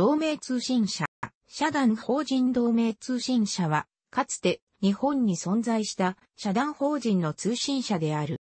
同盟通信社、社団法人同盟通信社は、かつて日本に存在した社団法人の通信社である。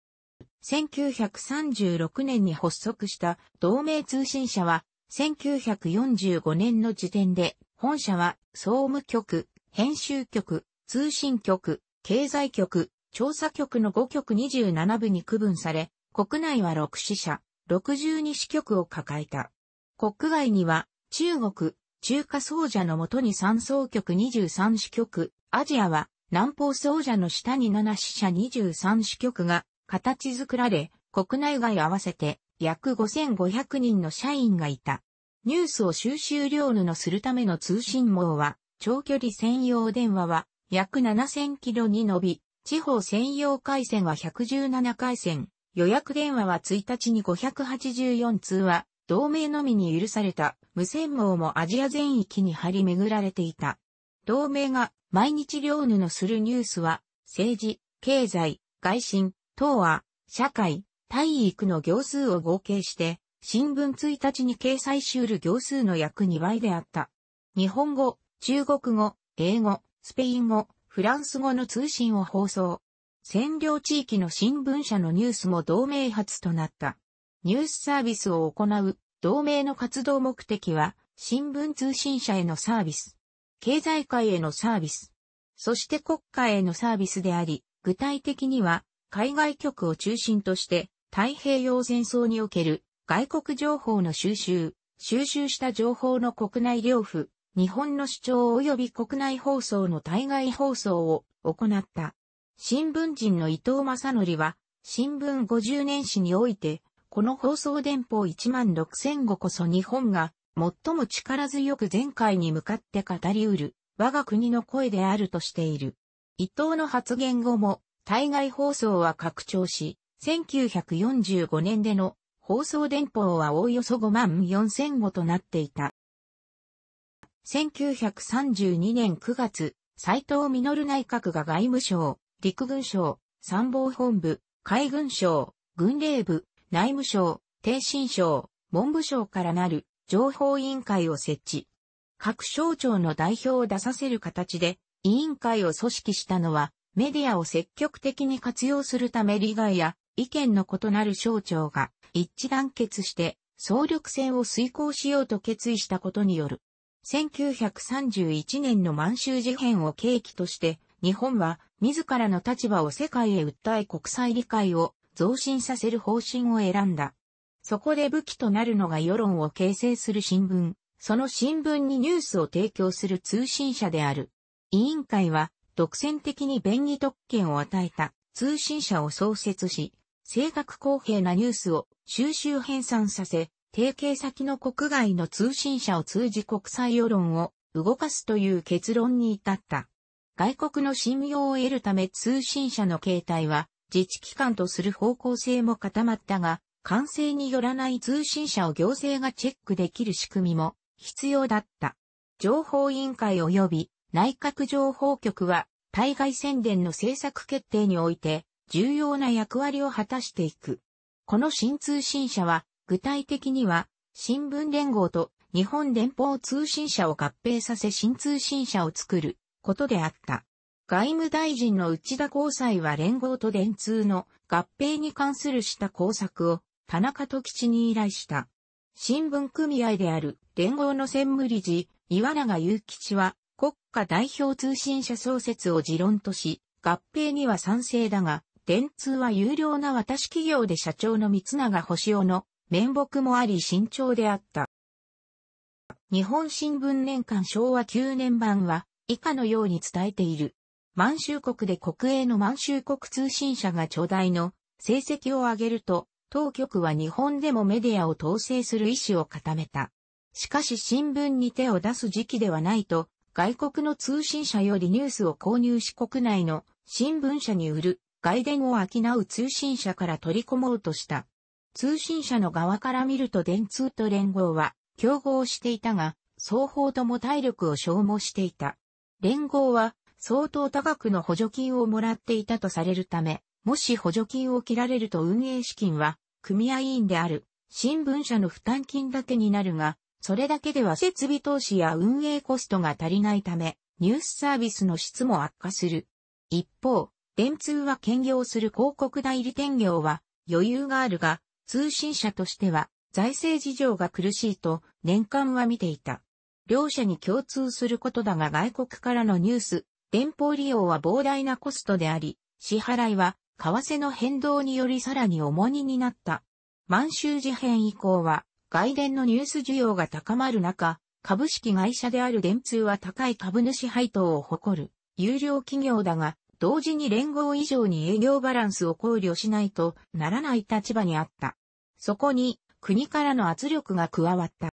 1936年に発足した同盟通信社は、1945年の時点で、本社は総務局、編集局、通信局、経済局、調査局の5局27部に区分され、国内は6支社、62支局を抱えた。国外には中国、中華総者のもとに3奏局23支局、アジアは南方総者の下に7支社23支局が形作られ、国内外合わせて約5500人の社員がいた。ニュースを収集量布するための通信網は、長距離専用電話は約7000キロに伸び、地方専用回線は117回線、予約電話は1日に584通話、同盟のみに許された無線網もアジア全域に張り巡られていた。同盟が毎日領布のするニュースは、政治、経済、外信、党は、社会、体育の行数を合計して、新聞1日に掲載しうる行数の約2倍であった。日本語、中国語、英語、スペイン語、フランス語の通信を放送。占領地域の新聞社のニュースも同盟発となった。ニュースサービスを行う同盟の活動目的は、新聞通信社へのサービス、経済界へのサービス、そして国家へのサービスであり、具体的には、海外局を中心として、太平洋戦争における外国情報の収集、収集した情報の国内領布、日本の主張及び国内放送の対外放送を行った。新聞人の伊藤正則は、新聞50年史において、この放送電報16000語こそ日本が最も力強く前回に向かって語り得る我が国の声であるとしている。伊藤の発言後も対外放送は拡張し、1945年での放送電報はおおよそ5万4000語となっていた。1932年9月、斎藤実内閣が外務省、陸軍省、参謀本部、海軍省、軍令部、内務省、天津省、文部省からなる情報委員会を設置。各省庁の代表を出させる形で、委員会を組織したのは、メディアを積極的に活用するため利害や意見の異なる省庁が一致団結して総力戦を遂行しようと決意したことによる。1931年の満州事変を契機として、日本は自らの立場を世界へ訴え国際理解を増進させる方針を選んだ。そこで武器となるのが世論を形成する新聞、その新聞にニュースを提供する通信社である。委員会は独占的に便宜特権を与えた通信社を創設し、正確公平なニュースを収集編纂させ、提携先の国外の通信社を通じ国際世論を動かすという結論に至った。外国の信用を得るため通信社の形態は自治機関とする方向性も固まったが、完成によらない通信社を行政がチェックできる仕組みも必要だった。情報委員会及び内閣情報局は対外宣伝の政策決定において重要な役割を果たしていく。この新通信社は具体的には新聞連合と日本連邦通信社を合併させ新通信社を作ることであった。外務大臣の内田光斎は連合と電通の合併に関するした工作を田中と吉に依頼した。新聞組合である連合の専務理事、岩永祐吉は国家代表通信社創設を持論とし、合併には賛成だが、電通は有料な私企業で社長の三永星夫の面目もあり慎重であった。日本新聞年間昭和9年版は以下のように伝えている。満州国で国営の満州国通信社が巨大の成績を上げると、当局は日本でもメディアを統制する意思を固めた。しかし新聞に手を出す時期ではないと、外国の通信社よりニュースを購入し国内の新聞社に売る外伝を商う通信社から取り込もうとした。通信社の側から見ると電通と連合は競合していたが、双方とも体力を消耗していた。連合は相当高くの補助金をもらっていたとされるため、もし補助金を切られると運営資金は、組合員である、新聞社の負担金だけになるが、それだけでは設備投資や運営コストが足りないため、ニュースサービスの質も悪化する。一方、電通は兼業する広告代理店業は余裕があるが、通信社としては財政事情が苦しいと年間は見ていた。両者に共通することだが外国からのニュース、電報利用は膨大なコストであり、支払いは為替の変動によりさらに重荷になった。満州事変以降は外伝のニュース需要が高まる中、株式会社である電通は高い株主配当を誇る有料企業だが、同時に連合以上に営業バランスを考慮しないとならない立場にあった。そこに国からの圧力が加わった。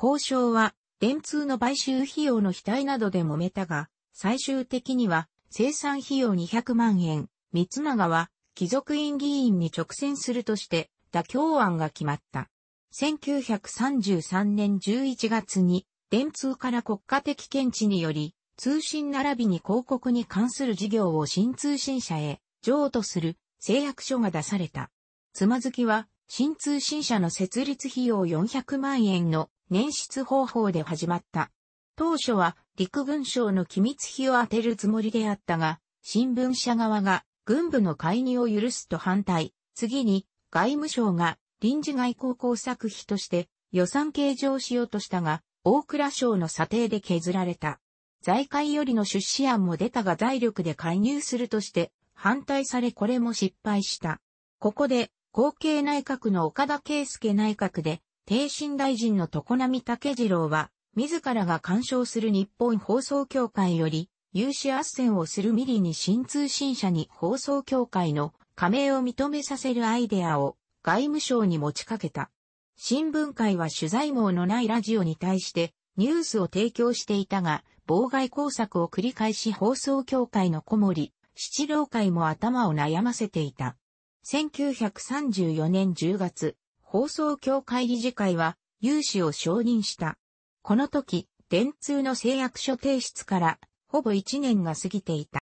交渉は電通の買収費用の非対などで揉めたが、最終的には生産費用200万円、三永は貴族院議員に直線するとして妥協案が決まった。1933年11月に電通から国家的検知により通信並びに広告に関する事業を新通信社へ譲渡する制約書が出された。つまずきは新通信社の設立費用400万円の捻出方法で始まった。当初は陸軍省の機密費を当てるつもりであったが、新聞社側が軍部の介入を許すと反対、次に外務省が臨時外交工作費として予算計上しようとしたが、大蔵省の査定で削られた。財界よりの出資案も出たが財力で介入するとして反対されこれも失敗した。ここで後継内閣の岡田圭介内閣で、帝進大臣の常並武次郎は、自らが干渉する日本放送協会より、有志斡旋をするミリに新通信社に放送協会の加盟を認めさせるアイデアを外務省に持ちかけた。新聞会は取材網のないラジオに対してニュースを提供していたが、妨害工作を繰り返し放送協会の小森、七郎会も頭を悩ませていた。1934年10月、放送協会理事会は、有志を承認した。この時、電通の誓約書提出からほぼ1年が過ぎていた。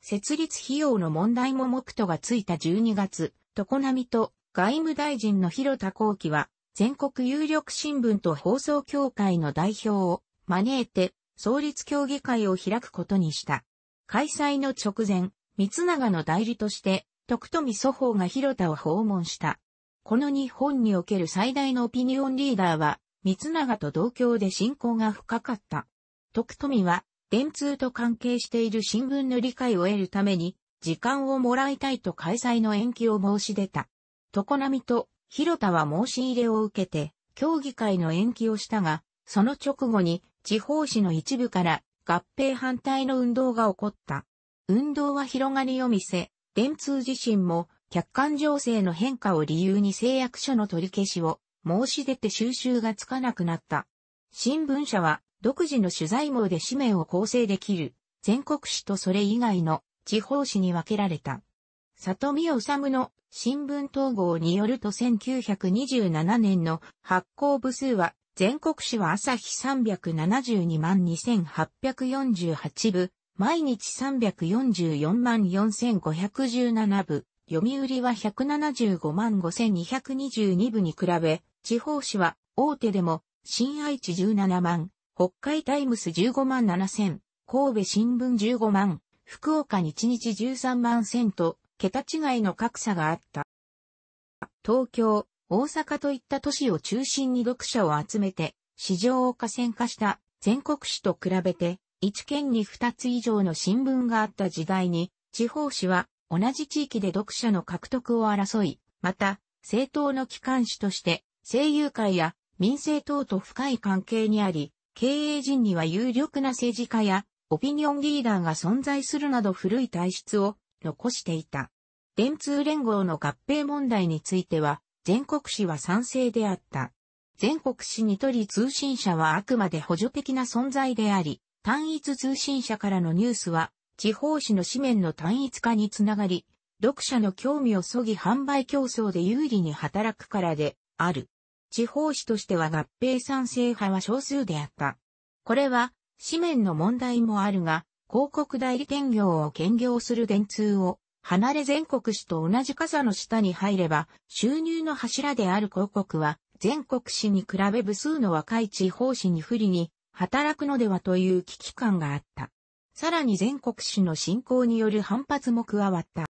設立費用の問題も目途がついた12月、常波と外務大臣の広田幸輝は、全国有力新聞と放送協会の代表を招いて、創立協議会を開くことにした。開催の直前、三永の代理として、徳富祖法が広田を訪問した。この日本における最大のオピニオンリーダーは、三長と同郷で信仰が深かった。徳富は、電通と関係している新聞の理解を得るために、時間をもらいたいと開催の延期を申し出た。常波と広田は申し入れを受けて、協議会の延期をしたが、その直後に地方紙の一部から合併反対の運動が起こった。運動は広がりを見せ、電通自身も客観情勢の変化を理由に誓約書の取り消しを申し出て収集がつかなくなった。新聞社は独自の取材網で紙面を構成できる全国紙とそれ以外の地方紙に分けられた。里見治の新聞統合によると1927年の発行部数は全国紙は朝日372万2848部、毎日344万4517部、読売は175万5222部に比べ、地方紙は大手でも、新愛知17万、北海タイムス15万7 0神戸新聞15万、福岡日日13万千と、桁違いの格差があった。東京、大阪といった都市を中心に読者を集めて、市場を河川化した全国紙と比べて、1県に2つ以上の新聞があった時代に、地方紙は同じ地域で読者の獲得を争い、また、政党の機関紙として、声優会や民政党と深い関係にあり、経営陣には有力な政治家やオピニオンリーダーが存在するなど古い体質を残していた。電通連合の合併問題については、全国紙は賛成であった。全国紙にとり通信社はあくまで補助的な存在であり、単一通信社からのニュースは地方紙の紙面の単一化につながり、読者の興味をそぎ販売競争で有利に働くからで、ある。地方紙としては合併賛成派は少数であった。これは、紙面の問題もあるが、広告代理店業を兼業する電通を、離れ全国紙と同じ傘の下に入れば、収入の柱である広告は、全国紙に比べ部数の若い地方紙に不利に、働くのではという危機感があった。さらに全国紙の侵攻による反発も加わった。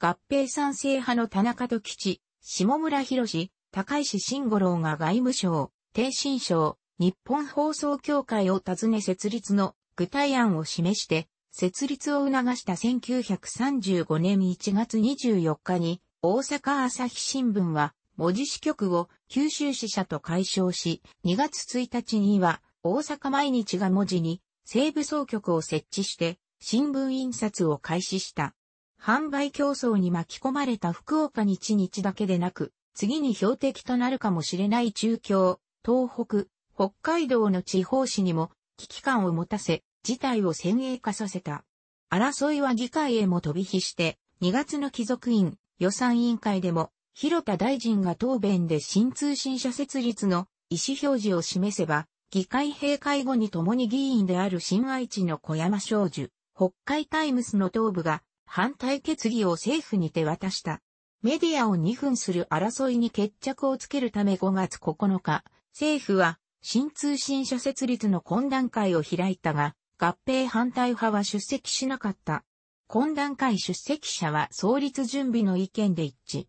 合併賛成派の田中と吉、下村博士、高石慎五郎が外務省、低新省、日本放送協会を訪ね設立の具体案を示して、設立を促した1935年1月24日に、大阪朝日新聞は、文字支局を九州支社と解消し、2月1日には、大阪毎日が文字に西部総局を設置して、新聞印刷を開始した。販売競争に巻き込まれた福岡日日だけでなく、次に標的となるかもしれない中京、東北、北海道の地方紙にも危機感を持たせ、事態を先鋭化させた。争いは議会へも飛び火して、2月の貴族院予算委員会でも、広田大臣が答弁で新通信社設立の意思表示を示せば、議会閉会後に共に議員である新愛知の小山少女、北海タイムスの頭部が反対決議を政府に手渡した。メディアを2分する争いに決着をつけるため5月9日、政府は新通信社設立の懇談会を開いたが、合併反対派は出席しなかった。懇談会出席者は創立準備の意見で一致。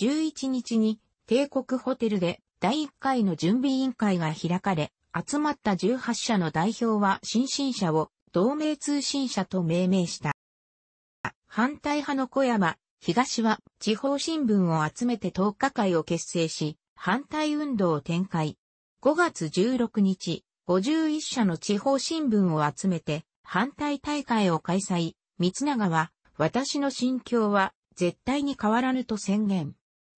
11日に帝国ホテルで第1回の準備委員会が開かれ、集まった18社の代表は新進社を同盟通信社と命名した。反対派の小山、東は地方新聞を集めて10日会を結成し、反対運動を展開。5月16日、51社の地方新聞を集めて反対大会を開催。三永は、私の心境は絶対に変わらぬと宣言。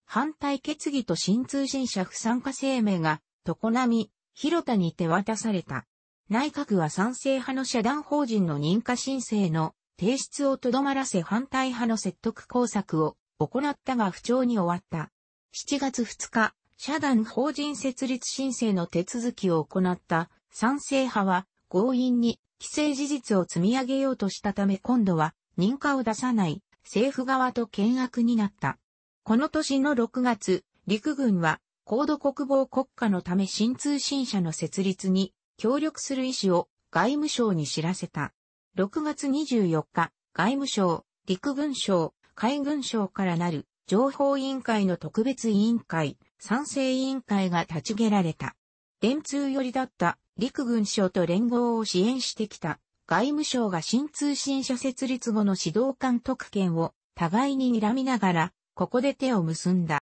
反対決議と新通信社不参加声明が、常並、み、広田に手渡された。内閣は賛成派の社団法人の認可申請の提出をとどまらせ反対派の説得工作を行ったが不調に終わった。7月2日、社団法人設立申請の手続きを行った賛成派は強引に規制事実を積み上げようとしたため今度は認可を出さない政府側と険悪になった。この年の6月、陸軍は高度国防国家のため新通信社の設立に協力する意思を外務省に知らせた。6月24日、外務省、陸軍省、海軍省からなる情報委員会の特別委員会、賛成委員会が立ち上げられた。電通寄りだった陸軍省と連合を支援してきた外務省が新通信社設立後の指導監督権を互いに睨みながら、ここで手を結んだ。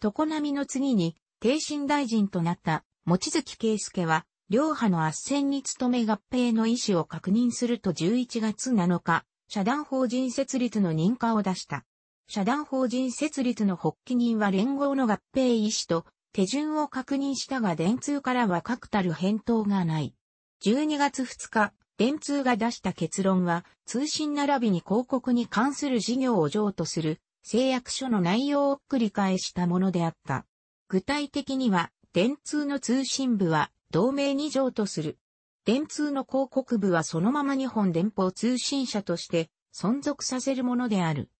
常波の次に、定心大臣となった、望月圭介は、両派の圧戦に努め合併の意思を確認すると11月7日、社団法人設立の認可を出した。社団法人設立の発起人は連合の合併意思と手順を確認したが電通からは確たる返答がない。12月2日、電通が出した結論は通信並びに広告に関する事業を譲渡する誓約書の内容を繰り返したものであった。具体的には、電通の通信部は同盟二条とする。電通の広告部はそのまま日本電報通信社として存続させるものである。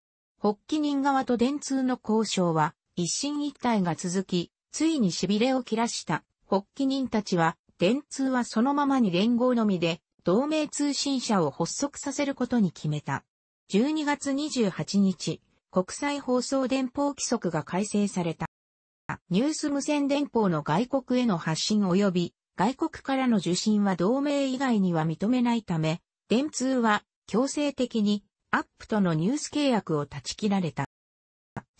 発起人側と電通の交渉は一進一退が続き、ついに痺れを切らした発起人たちは、電通はそのままに連合のみで同盟通信社を発足させることに決めた。12月28日、国際放送電報規則が改正された。ニュース無線電報の外国への発信及び外国からの受信は同盟以外には認めないため、電通は強制的にアップとのニュース契約を断ち切られた。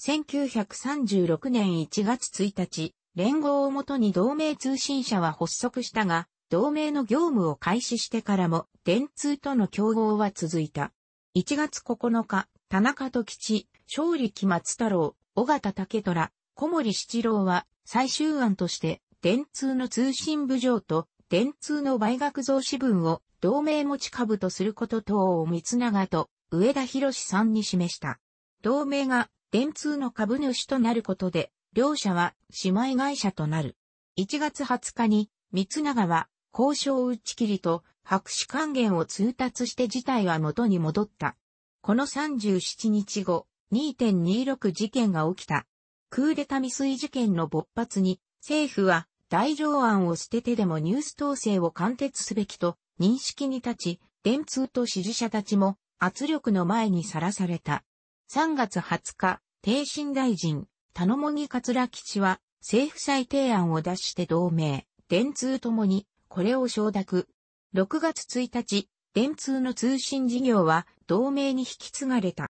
1936年1月1日、連合をもとに同盟通信社は発足したが、同盟の業務を開始してからも、電通との競合は続いた。1月9日、田中と吉、勝力松太郎、尾形武虎、小森七郎は最終案として、電通の通信部長と、電通の売学増資分を同盟持ち株とすること等を三永と上田博さんに示した。同盟が電通の株主となることで、両社は姉妹会社となる。1月20日に、三永は交渉打ち切りと白紙還元を通達して事態は元に戻った。この37日後、2.26事件が起きた。クーデタ未遂事件の勃発に、政府は、大乗案を捨ててでもニュース統制を貫徹すべきと認識に立ち、電通と支持者たちも圧力の前にさらされた。3月20日、帝新大臣、田野茂木桂吉は政府再提案を出して同盟、電通ともにこれを承諾。6月1日、電通の通信事業は同盟に引き継がれた。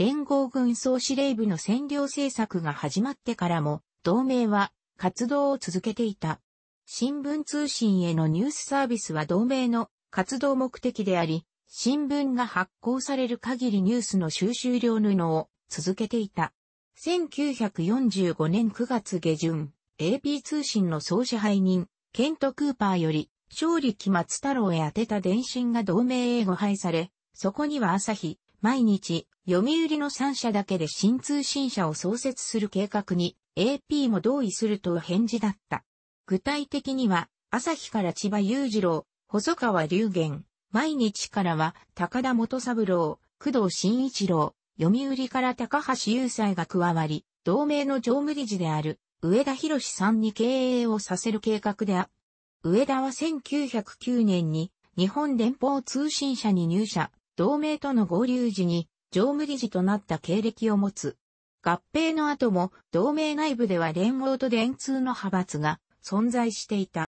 連合軍総司令部の占領政策が始まってからも、同盟は活動を続けていた。新聞通信へのニュースサービスは同盟の活動目的であり、新聞が発行される限りニュースの収集量布を続けていた。1945年9月下旬、AP 通信の総支配人、ケント・クーパーより、勝利期末太郎へ宛てた電信が同盟へ誤配され、そこには朝日、毎日、読売の3社だけで新通信社を創設する計画に AP も同意すると返事だった。具体的には、朝日から千葉雄二郎、細川龍玄、毎日からは高田元三郎、工藤新一郎、読売から高橋雄斎が加わり、同盟の常務理事である上田博さんに経営をさせる計画であ上田は1909年に日本連邦通信社に入社、同盟との合流時に常務理事となった経歴を持つ。合併の後も同盟内部では連合と電通の派閥が存在していた。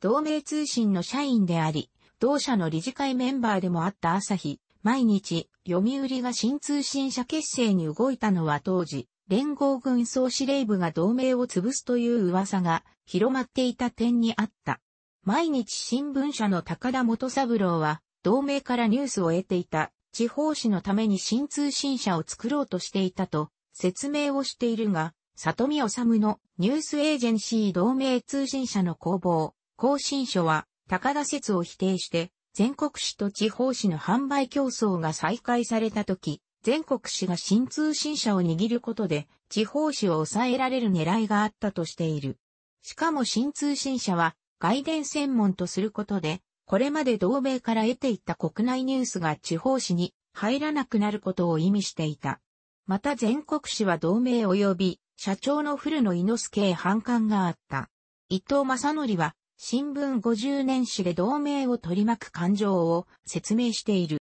同盟通信の社員であり、同社の理事会メンバーでもあった朝日、毎日、読売が新通信社結成に動いたのは当時、連合軍総司令部が同盟を潰すという噂が広まっていた点にあった。毎日新聞社の高田元三郎は、同盟からニュースを得ていた地方紙のために新通信社を作ろうとしていたと説明をしているが、里見治のニュースエージェンシー同盟通信社の工房、更新書は高田説を否定して、全国紙と地方紙の販売競争が再開された時、全国紙が新通信社を握ることで、地方紙を抑えられる狙いがあったとしている。しかも新通信社は、外伝専門とすることで、これまで同盟から得ていた国内ニュースが地方紙に入らなくなることを意味していた。また全国紙は同盟及び社長の古野猪之助反感があった。伊藤正則は新聞50年史で同盟を取り巻く感情を説明している。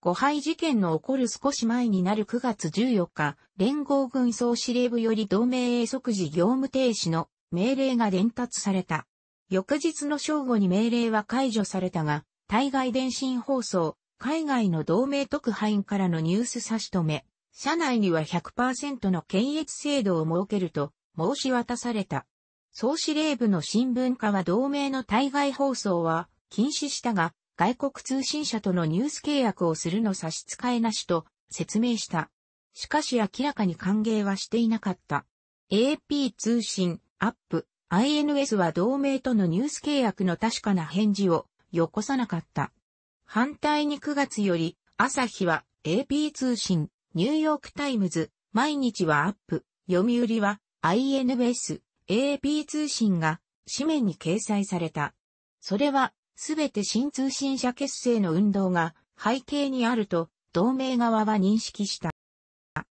誤敗事件の起こる少し前になる9月14日、連合軍総司令部より同盟へ即時業務停止の命令が伝達された。翌日の正午に命令は解除されたが、対外電信放送、海外の同盟特派員からのニュース差し止め、社内には100%の検閲制度を設けると申し渡された。総司令部の新聞課は同盟の対外放送は禁止したが、外国通信社とのニュース契約をするの差し支えなしと説明した。しかし明らかに歓迎はしていなかった。AP 通信、アップ、INS は同盟とのニュース契約の確かな返事をよこさなかった。反対に9月より、朝日は AP 通信、ニューヨークタイムズ、毎日はアップ、読売は INS、AP 通信が紙面に掲載された。それは、すべて新通信社結成の運動が背景にあると、同盟側は認識した。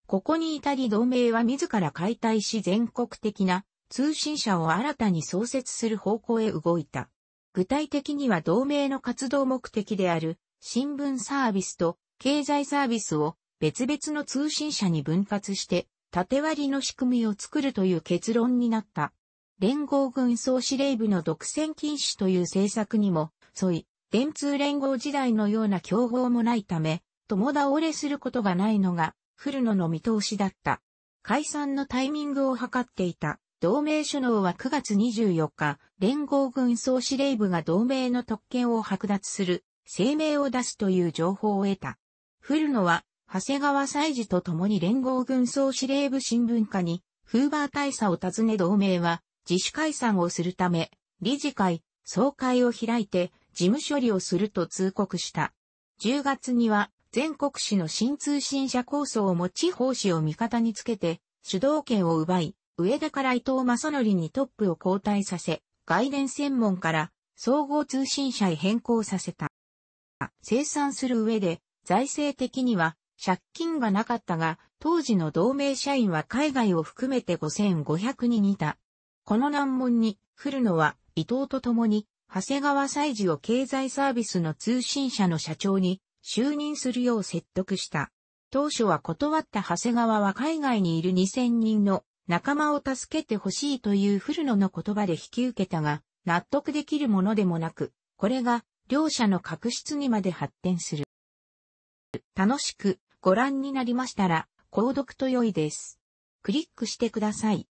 ここに至り同盟は自ら解体し全国的な通信社を新たに創設する方向へ動いた。具体的には同盟の活動目的である新聞サービスと経済サービスを別々の通信社に分割して縦割りの仕組みを作るという結論になった。連合軍総司令部の独占禁止という政策にも沿い、電通連合時代のような競合もないため、共倒れすることがないのが、古野の見通しだった。解散のタイミングを図っていた。同盟首脳は9月24日、連合軍総司令部が同盟の特権を剥奪する声明を出すという情報を得た。古野は、長谷川祭司と共に連合軍総司令部新聞課に、フーバー大佐を訪ね同盟は、自主解散をするため、理事会、総会を開いて、事務処理をすると通告した。10月には、全国紙の新通信社構想を持ち法仕を味方につけて、主導権を奪い、上田から伊藤正則にトップを交代させ、外伝専門から総合通信社へ変更させた。生産する上で、財政的には借金がなかったが、当時の同盟社員は海外を含めて5500人いた。この難問に、るのは伊藤と共に、長谷川祭事を経済サービスの通信社の社長に就任するよう説得した。当初は断った長谷川は海外にいる2000人の仲間を助けてほしいという古野の言葉で引き受けたが、納得できるものでもなく、これが両者の確執にまで発展する。楽しくご覧になりましたら、購読と良いです。クリックしてください。